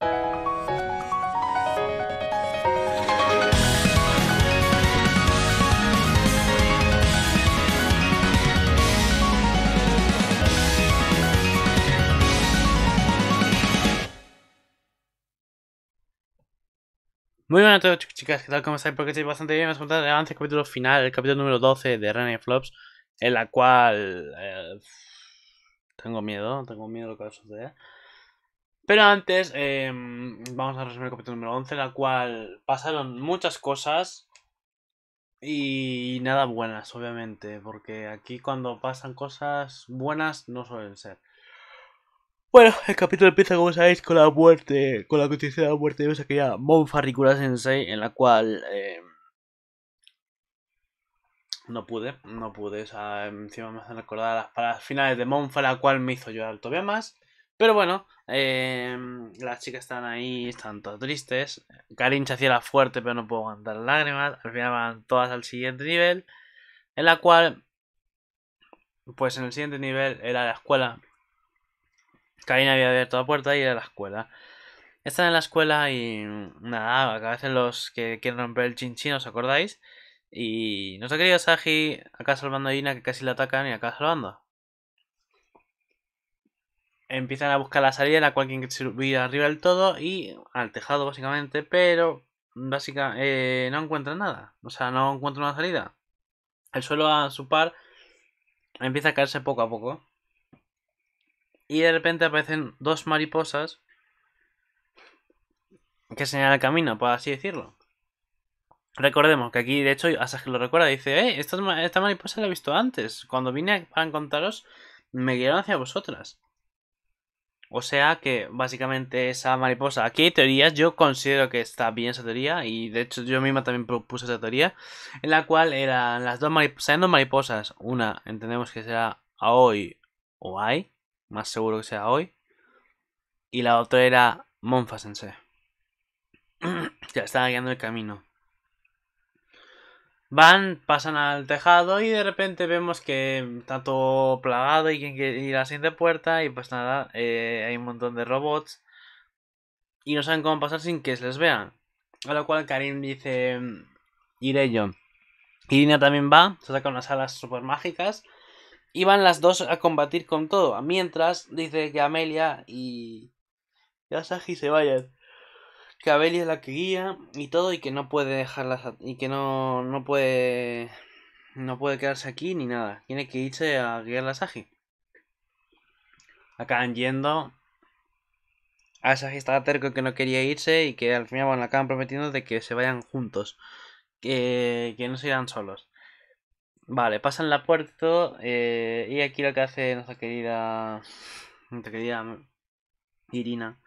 Muy buenas a todos chicas, ¿qué tal? ¿Cómo estáis? Porque estáis bastante bien, vamos a contar el capítulo final, el capítulo número 12 de Rene Flops, en la cual... Eh, tengo miedo, tengo miedo de lo que va pero antes, em, vamos a resumir el capítulo número 11, en la cual pasaron muchas cosas y nada buenas, obviamente, porque aquí cuando pasan cosas buenas no suelen ser. Bueno, el capítulo empieza, como sabéis, con la muerte, con la noticia de la muerte de esa aquella Monfarricula Sensei, en la cual... Em, no pude, no pude, o sea, encima me hacen recordar las palabras finales de Monfa, la cual me hizo llorar todavía más. Pero bueno, em, las chicas están ahí, están todas tristes. Karin se hacía la fuerte, pero no pudo aguantar lágrimas. Al final van todas al siguiente nivel. En la cual, pues en el siguiente nivel era la escuela. Karin había abierto la puerta y era la escuela. Están en la escuela y nada, veces los que quieren romper el chinchín, ¿os acordáis? Y ha querido Saji acá salvando a Ina que casi la atacan y acá salvando empiezan a buscar la salida, la cual quien que subir arriba del todo y al tejado básicamente, pero básicamente eh, no encuentran nada, o sea, no encuentran una salida. El suelo a su par empieza a caerse poco a poco. Y de repente aparecen dos mariposas que señalan el camino, por así decirlo. Recordemos que aquí, de hecho, que lo recuerda, dice, eh, esta, mariposa la he visto antes. Cuando vine a, para encontraros, me guiaron hacia vosotras. O sea que básicamente esa mariposa. Aquí hay teorías, yo considero que está bien esa teoría, y de hecho yo misma también propuse esa teoría, en la cual eran las dos mariposas, mariposas, una entendemos que será hoy o Ai, más seguro que sea hoy y la otra era Monfa Sensei. ya estaba guiando el camino. Van, pasan al tejado y de repente vemos que está todo plagado y, quien a la siguiente puerta y pues nada, eh, hay un montón de robots y no saben cómo pasar sin que se les vean. A lo cual Karim dice, mm, iré yo. Irina también va, se saca unas alas super mágicas y van las dos a combatir con todo. Mientras dice que Amelia y Asahi se vayan que es la que guía y todo y que no puede dejarlas y que no, no puede no puede quedarse aquí ni nada. Tiene que irse a guiar a Saji. Acaban yendo. A Saji estaba terco que no quería irse y que al final bueno, acaban prometiendo de que se vayan juntos. Que, que no se irán solos. Vale, pasan la puerta eh, y aquí lo que hace nuestra querida... Nuestra querida Irina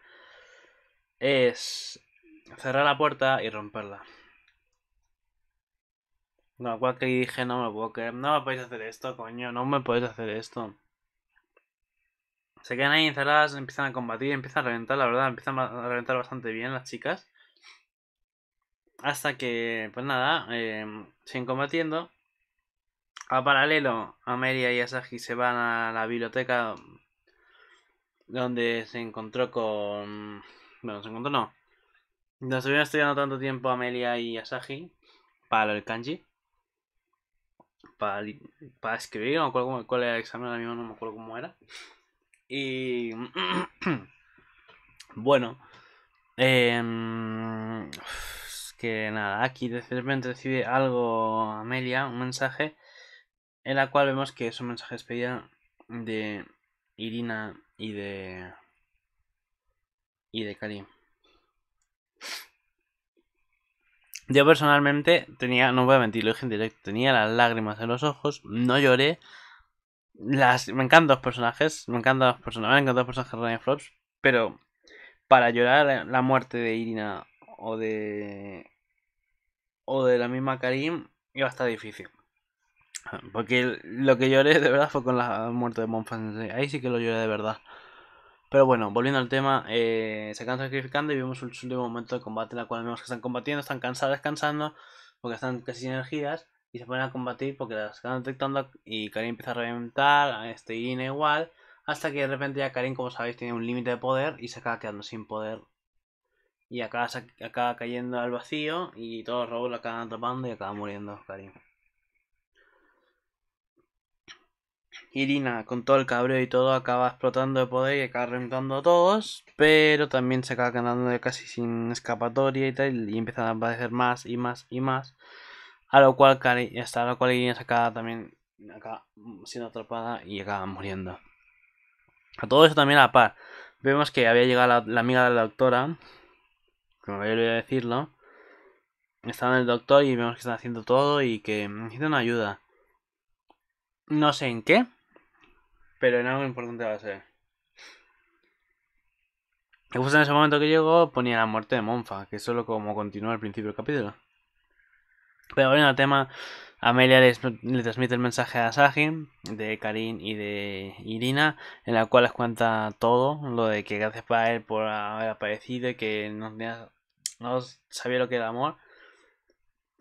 es cerrar la puerta y romperla. No, cual que dije, no me puedo creer, no me podéis hacer esto, coño, no me podéis hacer esto. Se quedan ahí encerradas, empiezan a combatir, empiezan a reventar, la verdad, empiezan a reventar bastante bien las chicas. Hasta que, pues nada, eh, siguen combatiendo. A paralelo, Amelia y Asagi se van a la biblioteca donde se encontró con bueno, se encontró no. Nos hubieran estudiado tanto tiempo Amelia y Asahi para el kanji. Para, para escribir, no me acuerdo cuál era el examen, ahora mismo no me acuerdo cómo era. Y. bueno. Em, que nada, aquí de repente recibe algo Amelia, un mensaje, en la cual vemos que es un mensaje despedida de Irina y de y de Karim Yo personalmente tenía, no voy a mentir, lo dije en directo, tenía las lágrimas en los ojos, no lloré. Las, me encantan los personajes, me encantan los personajes, me encantan los personajes de Ryan Flores, pero para llorar la muerte de Irina o de o de la misma Karim iba a estar difícil. Porque lo que lloré de verdad fue con la muerte de Monfans. Ahí sí que lo lloré de verdad. Pero bueno, volviendo al tema, eh, se acaban sacrificando y vemos el último momento de combate en el cual vemos que están combatiendo, están cansados, descansando, porque están casi sin energías y se ponen a combatir porque las están detectando y Karin empieza a reventar, a este Ine igual, hasta que de repente ya Karin, como sabéis, tiene un límite de poder y se acaba quedando sin poder. Y acaba, acaba cayendo al vacío y todos los robots lo acaban atrapando y acaba muriendo Karin. Irina, con todo el cabreo y todo, acaba explotando de poder y acaba reventando a todos. Pero también se acaba quedando casi sin escapatoria y tal. Y empieza a aparecer más y más y más. A lo cual, hasta lo cual Irina se acaba también siendo atrapada y acaba muriendo. A todo eso también a par. Vemos que había llegado la, amiga de la doctora. como había olvidado decirlo. en el doctor y vemos que están haciendo todo y que necesitan ayuda. No sé en qué, pero en algo importante va a ser. justo en ese momento que llegó ponía la muerte de Monfa, que es solo como continúa al principio del capítulo. Pero bueno, el tema, Amelia le, transmite el mensaje a Sajin, de Karin y de Irina, en la cual les cuenta todo, lo de que gracias para él por haber aparecido y que no sabía lo que era amor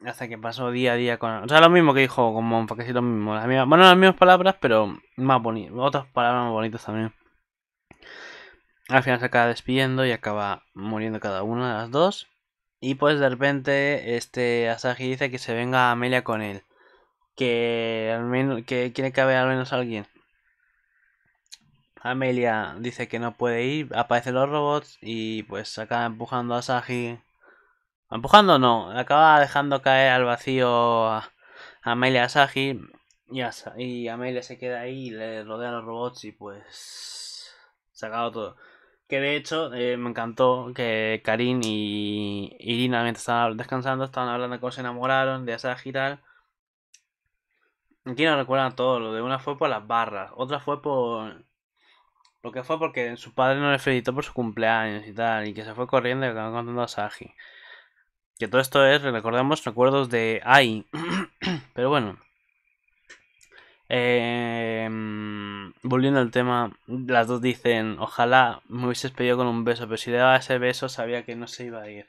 hasta que pasó día a día con... O sea, lo mismo que dijo, como casi lo mismo. bueno, las mismas palabras, pero más bonitas. Otras palabras más bonitas también. Al final se acaba despidiendo y acaba muriendo cada una de las dos. Y pues de repente este Asagi dice que se venga Amelia con él. Que al menos que quiere que vea al menos alguien. Amelia dice que no puede ir, aparecen los robots y pues acaba empujando a Asahi Empujando no, acaba dejando caer al vacío a Amelia y Y, As y Amelia se queda ahí y le rodean los robots y pues. Se acaba todo. Que de hecho eh, me encantó que Karin y Irina, mientras estaban descansando, estaban hablando de cómo se enamoraron de Asahi y tal. Aquí no recuerdan todo, lo de una fue por las barras, otra fue por. Lo que fue porque su padre no le felicitó por su cumpleaños y tal, y que se fue corriendo y acabó contando a saji que todo esto es, recordamos, recuerdos de AI. Pero bueno. Em, volviendo al tema, las dos dicen, ojalá me hubieses pedido con un beso, pero si le daba ese beso sabía que no se iba a ir.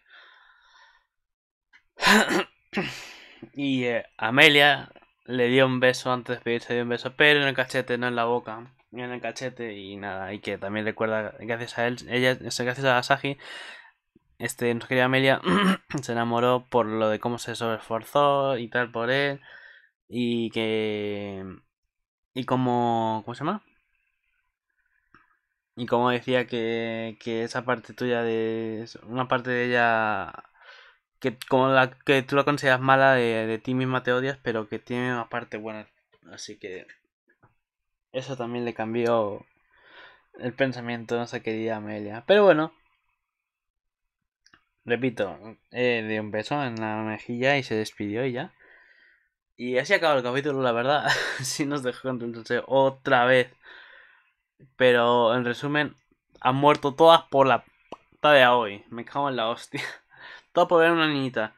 y eh, Amelia le dio un beso antes de pedirse, dio un beso, pero en el cachete, no en la boca, en el cachete y nada, y que también recuerda, gracias a él, ella, gracias a Asahi, este, nos quería Amelia se enamoró por lo de cómo se sobreesforzó y tal por él. Y que. Y como. ¿Cómo se llama? Y como decía que, que esa parte tuya de. Una parte de ella. Que, como la, que tú la consideras mala, de, ti misma te odias, pero que tiene una parte buena. Así que. Eso también le cambió el pensamiento, de nuestra querida Amelia. Pero bueno, repito, eh, de un beso en la mejilla y se despidió y ya. Y así acaba el capítulo, la verdad. si nos dejó entonces otra vez. Pero en resumen, han muerto todas por la puta de hoy. Me cago en la hostia. Todo por ver a una niñita.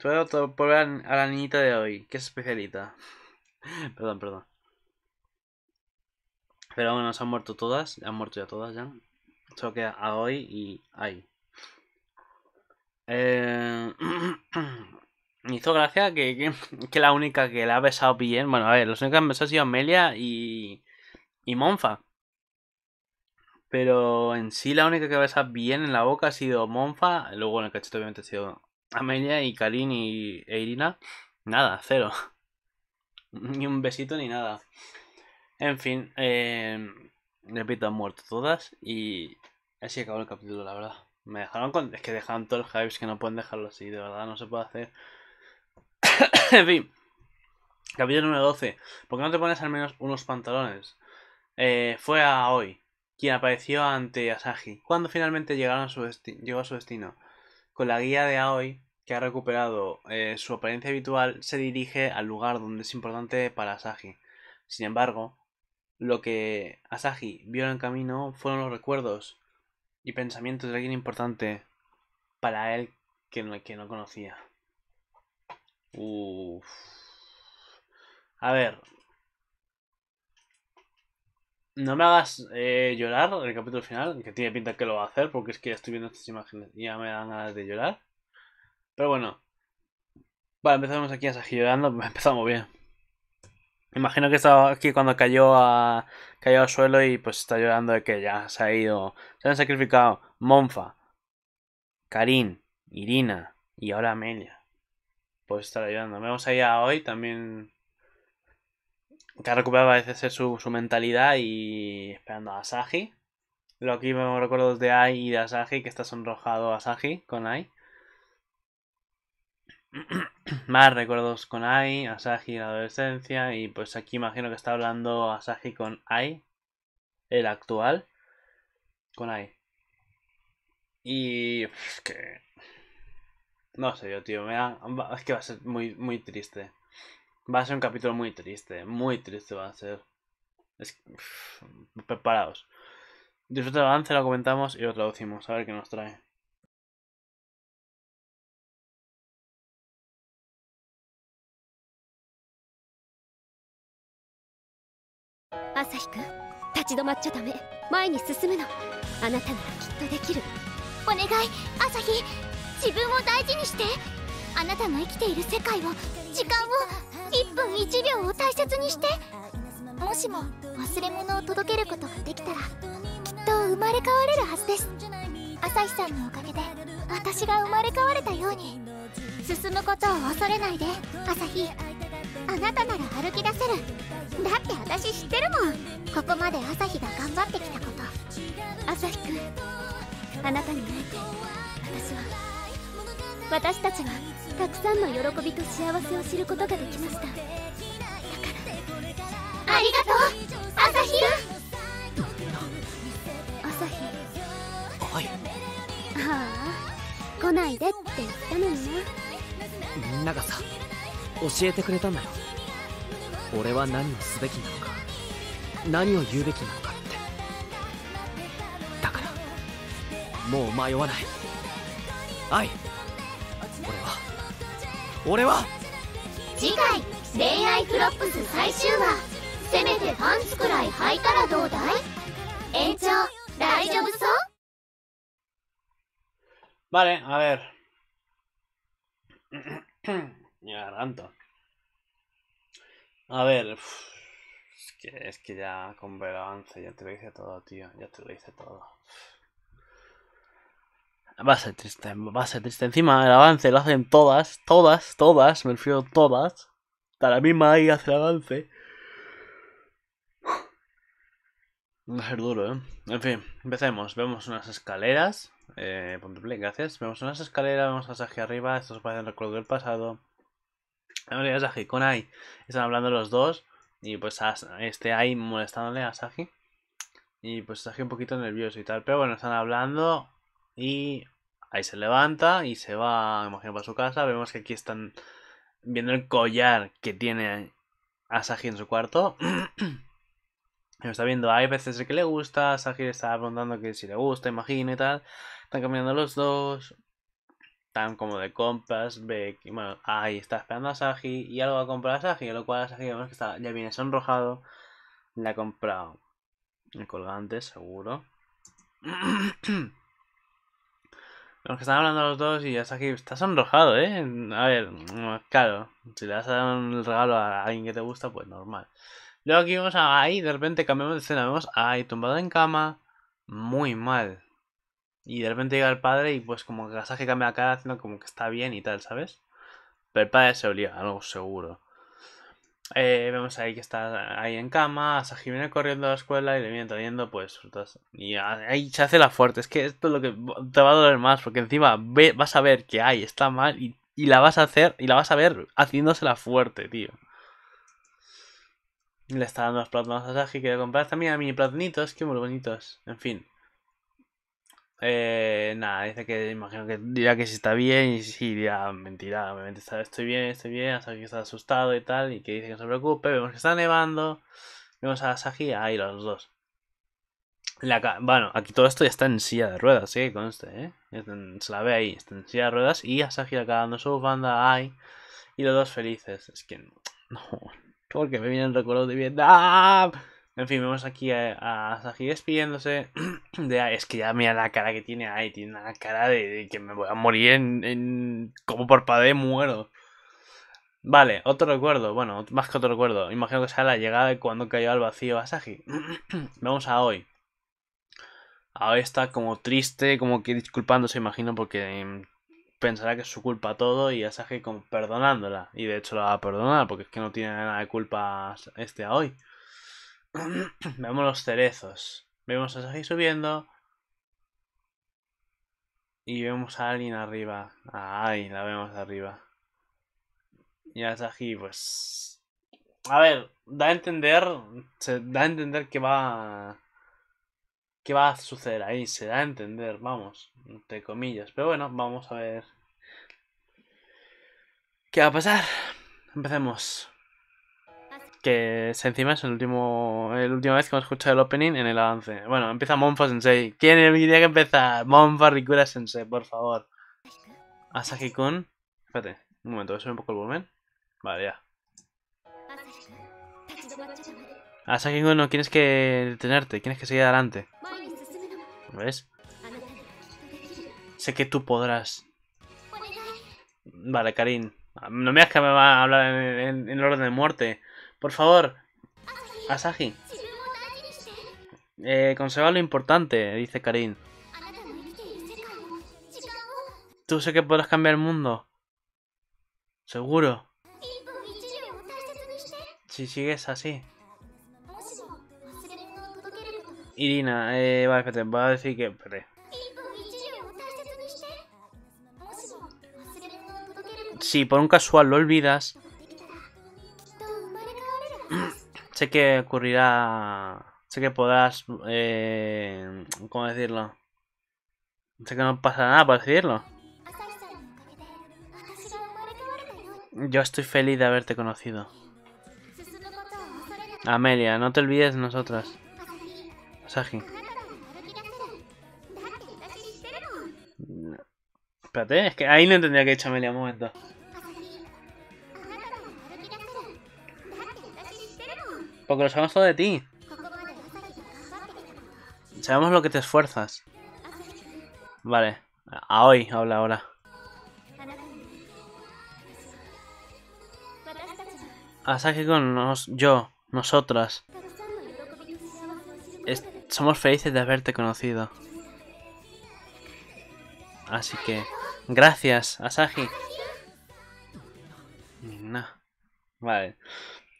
Todo, por ver a la niñita de hoy, que es especialita. perdón, perdón. Pero bueno, se han muerto todas. Han muerto ya todas ya. Solo queda a hoy y ahí. Eh, me hizo gracia que, la única que la ha besado bien. Bueno, a ver, los únicos que han besado han sido Amelia y. Monfa. Pero en sí la única que ha besado bien en la boca ha sido Monfa. Luego en el cachete obviamente ha sido Amelia y Karin y e Irina. Nada, cero. Ni un besito ni nada. En fin, eh, repito, han muerto todas y así acabó el capítulo, la verdad. Me dejaron con... Es que dejaron todos los hypes que no pueden dejarlo así, de verdad, no se puede hacer. en fin. Capítulo número 12. ¿Por qué no te pones al menos unos pantalones? Eh, fue a hoy quien apareció ante Asagi cuando finalmente llegaron a su llegó a su destino. Con la guía de Aoi, que ha recuperado eh, su apariencia habitual, se dirige al lugar donde es importante para Asagi Sin embargo, lo que Asagi vio en el camino fueron los recuerdos y pensamientos de alguien importante para él que no, que no conocía. Uff. A ver. No me hagas eh, llorar el capítulo final, que tiene pinta que lo va a hacer, porque es que estoy viendo estas imágenes y ya me dan ganas de llorar. Pero bueno. Vale, empezamos aquí a llorando, empezamos bien. Imagino que, estaba, aquí cuando cayó a, caído al suelo y pues está llorando de que ya se ha ido. Se han sacrificado Monfa, Karin, Irina y ahora Amelia. Pues está ayudando. Vemos ahí a hoy también que ha recuperado a veces su, mentalidad y esperando a Asahi. Lo aquí vemos recuerdos de Ai y de Asahi, que está sonrojado Asahi con Ai. más recuerdos con Ai, Asahi en la adolescencia y pues aquí imagino que está hablando Asahi con Ai, el actual, con Ai. Y que... No sé yo, tío, me es que va a ser muy, muy triste. Va a ser un capítulo muy triste, muy triste va a ser. Es... Preparaos. Disfruta el avance, lo comentamos y lo traducimos, a ver qué nos trae. 朝日くん立ち止まっちゃダメ前に進むのあなたならきっとできるお願い朝日自分を大事にしてあなたの生きている世界を時間を1分1秒を大切にしてもしも忘れ物を届けることができたらきっと生まれ変われるはずです朝日さんのおかげで私が生まれ変われたように進むことを恐れないで朝日あなたなら歩き出せるだって私知ってるもんここまで朝日が頑張ってきたこと朝日くんあなたに会えて私は私たちはたくさんの喜びと幸せを知ることができましただからありがとう朝日朝日はいああ来ないでって言ったのにねみんながさ教えてくれたんだよ俺は何をすべきなのか何を言うべきなのかってだからもう迷わない愛俺は俺は次回「恋愛フロップス」最終話「せめてパンツくらい履いたらどうだい?」延長大丈夫そう Vale, a ver. m a a n t A ver, es que, es que ya con avance, ya te lo hice todo, tío. Ya te lo hice todo. Va a ser triste, va a ser triste. Encima el avance lo hacen todas, todas, todas, me refiero todas. Para la misma ahí hace el avance. Va a ser duro, ¿eh? En fin, empecemos. Vemos unas escaleras. Eh, play, gracias. Vemos unas escaleras, vemos hacia arriba. esto parece al recuerdo del pasado a con Ai. Están hablando los dos. Y pues este Ai molestándole a Saji. Y pues Saji un poquito nervioso y tal. Pero bueno, están hablando. Y Ai se levanta y se va, imagino, para su casa. Vemos que aquí están viendo el collar que tiene a en su cuarto. Lo está viendo, hay veces que le gusta, Saji le está preguntando que si le gusta, imagino y tal. Están caminando los dos, como de compras ve que, bueno, ahí está esperando a Sagi y algo va a comprar a Sagi, lo cual a vemos que está, ya viene sonrojado, le ha comprado el colgante, seguro. Los que están hablando los dos y ya Sagi está sonrojado, ¿eh? A ver, claro, si le dar un regalo a alguien que te gusta, pues normal. Luego aquí vamos a ahí de repente cambiamos de escena, vemos a tumbado en cama, muy mal, y de repente llega el padre y pues como que Saji cambia la cara haciendo como que está bien y tal, ¿sabes? Pero el padre se olía, algo seguro. Eh, vemos ahí que está ahí en cama, Asahi viene corriendo a la escuela y le viene trayendo pues frutas. Y ahí se hace la fuerte, es que esto es lo que te va a doler más, porque encima vas a ver que hay, está mal y, la vas a hacer, y la vas a ver haciéndosela fuerte, tío. Le está dando los plátanos a que le compras también a mini platinitos, que muy bonitos. En fin. Eh, nada, dice que imagino que dirá que si está bien y si dirá mentira, obviamente está, estoy bien, estoy bien, hasta que está asustado y tal, y que dice que se preocupe, vemos que está nevando, vemos a Sagi ahí los dos. La, bueno, aquí todo esto ya está en silla de ruedas, sí, con este, ¿eh? Se la ve ahí, está en silla de ruedas y Asagi Saji dando su banda ahí y los dos felices. Es que no, porque me vienen recuerdos de Vietnam. En fin, vemos aquí a, a despidiéndose. De, es que ya mira la cara que tiene ahí. Tiene una cara de, que me voy a morir en, como por padre muero. Vale, otro recuerdo. Bueno, más que otro recuerdo. Imagino que sea la llegada de cuando cayó al vacío Asagi. Vamos a hoy. A hoy está como triste, como que disculpándose, imagino, porque em, pensará que es su culpa todo y Asagi como perdonándola. Y de hecho la va a perdonar porque es que no tiene nada de culpa este a hoy. Vemos los cerezos. Vemos a Sagi subiendo. Y vemos a alguien arriba. Ay, la vemos arriba. Y a Sagi, pues. A ver, da a entender. Se da a entender que va. Que va a suceder ahí. Se da a entender, vamos. Entre comillas. Pero bueno, vamos a ver. ¿Qué va a pasar? Empecemos que es, encima es el último, la última vez que hemos escuchado el opening en el avance. Bueno, empieza Monfa Sensei. ¿Quién diría que empieza? Monfa Rikura Sensei, por favor. Asaki-kun. Espérate, un momento, voy un poco el volumen. Vale, ya. Asaki-kun, no tienes que detenerte, tienes que seguir adelante. ¿Ves? Sé que tú podrás. Vale, Karin. No me hagas que me va a hablar en, en el orden de muerte. Por favor, Asahi. Eh, conserva lo importante, dice Karin. Tú sé que podrás cambiar el mundo. Seguro. Si sigues así. Irina, eh, va a decir que... Si por un casual lo olvidas, sé que ocurrirá, sé que podrás, eh, ¿cómo decirlo? Sé que no pasa nada por decirlo. Yo estoy feliz de haberte conocido. Amelia, no te olvides de nosotras. Saji. Espérate, es que ahí no entendía que he dicho Amelia un momento. Porque lo sabemos todo de ti. Sabemos lo que te esfuerzas. Vale. A hoy habla ahora. Asahi, con nos, yo, nosotras. somos felices de haberte conocido. Así que... Gracias, Asagi. saji Vale.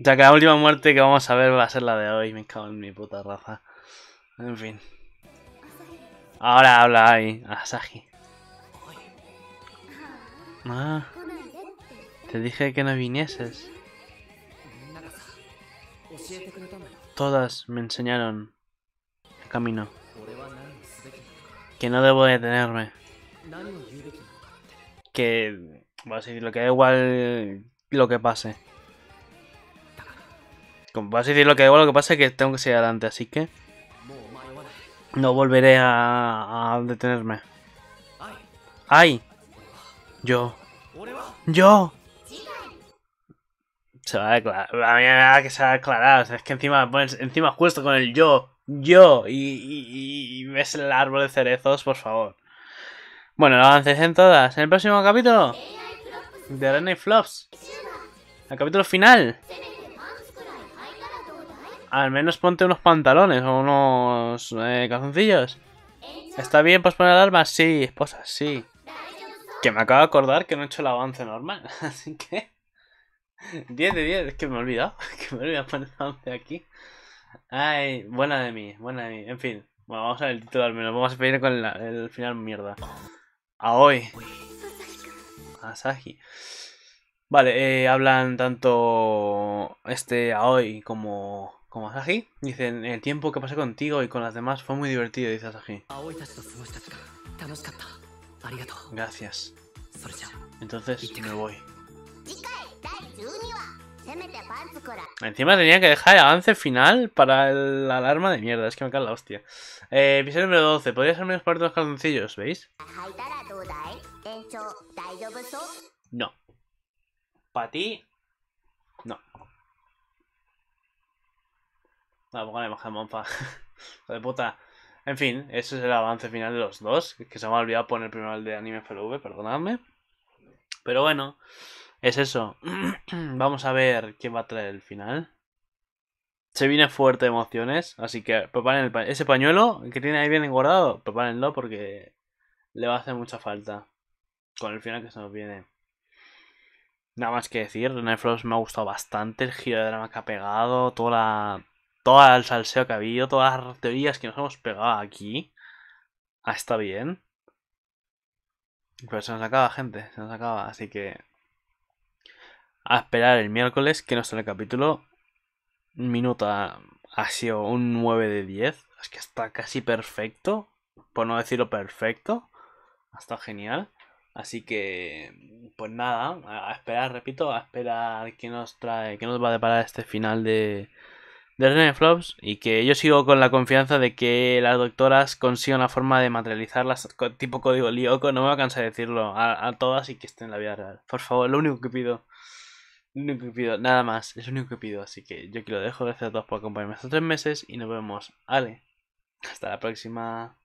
Ya que la última muerte que vamos a ver va a ser la de hoy. Me cago en mi puta raza. En fin. Ahora habla ahí, Asahi. Ah, te dije que no vinieses. Todas me enseñaron el camino. Que no debo detenerme. Que... Voy a decir, lo que da igual lo que pase. Vas a decir lo que hago lo que pasa es que tengo que seguir adelante, así que no volveré a, detenerme. ¡Ay! Yo. ¡Yo! Se va a declarar mí me da que se va a declarar es que encima encima justo con el yo. Yo. Y, ves el árbol de cerezos, por favor. Bueno, lo en todas. En el próximo capítulo de Arena y Flops. El capítulo final al menos ponte unos pantalones o unos eh, calzoncillos. ¿Está bien posponer el arma? Sí, esposa, pues sí. Que me acabo de acordar que no he hecho el avance normal, así que... 10 de 10, es que me he olvidado, que me he olvidado poner el avance aquí. Ay, buena de mí, buena de mí, en fin. Bueno, vamos a ver el título al menos, vamos a pedir con el final mierda. A hoy. Asahi. Vale, eh, hablan tanto este Aoi como como Asahi. Dice, el tiempo que pasé contigo y con las demás fue muy divertido, dice Asahi. Gracias. Entonces me voy. Encima tenía que dejar el avance final para la alarma de mierda, es que me cae la hostia. Eh, episodio número 12, podría ser menos parte de los calzoncillos, ¿veis? ¿eh? No. Para ti, Tampoco la imagen monfa. de puta. En fin, ese es el avance final de los dos. Que se me ha olvidado poner primero el de Anime FLV, perdonadme. Pero bueno, es eso. Vamos a ver quién va a traer el final. Se viene fuerte de emociones, así que preparen el ese pañuelo que tiene ahí bien engordado, prepárenlo porque le va a hacer mucha falta con el final que se nos viene. Nada más que decir, Reneflows me ha gustado bastante, el giro de drama que ha pegado, toda la, todo el salseo que ha habido, todas las teorías que nos hemos pegado aquí. Ah, está bien. Pero se nos acaba, gente, se nos acaba. Así que a esperar el miércoles que nos trae el capítulo. Minuta ha sido un 9 de 10. Es que está casi perfecto. Por no decirlo perfecto. está genial. Así que, pues nada, a esperar, repito, a esperar que nos trae, que nos va a deparar este final de, de René Flops y que yo sigo con la confianza de que las doctoras consigan la forma de materializarlas tipo código lioco, no me va a cansar de decirlo a, todas y que estén en la vida real. Por favor, lo único que pido. Lo único que pido, nada más, es lo único que pido, así que yo aquí lo dejo, gracias a todos por acompañarme estos tres meses y nos vemos. Ale, hasta la próxima.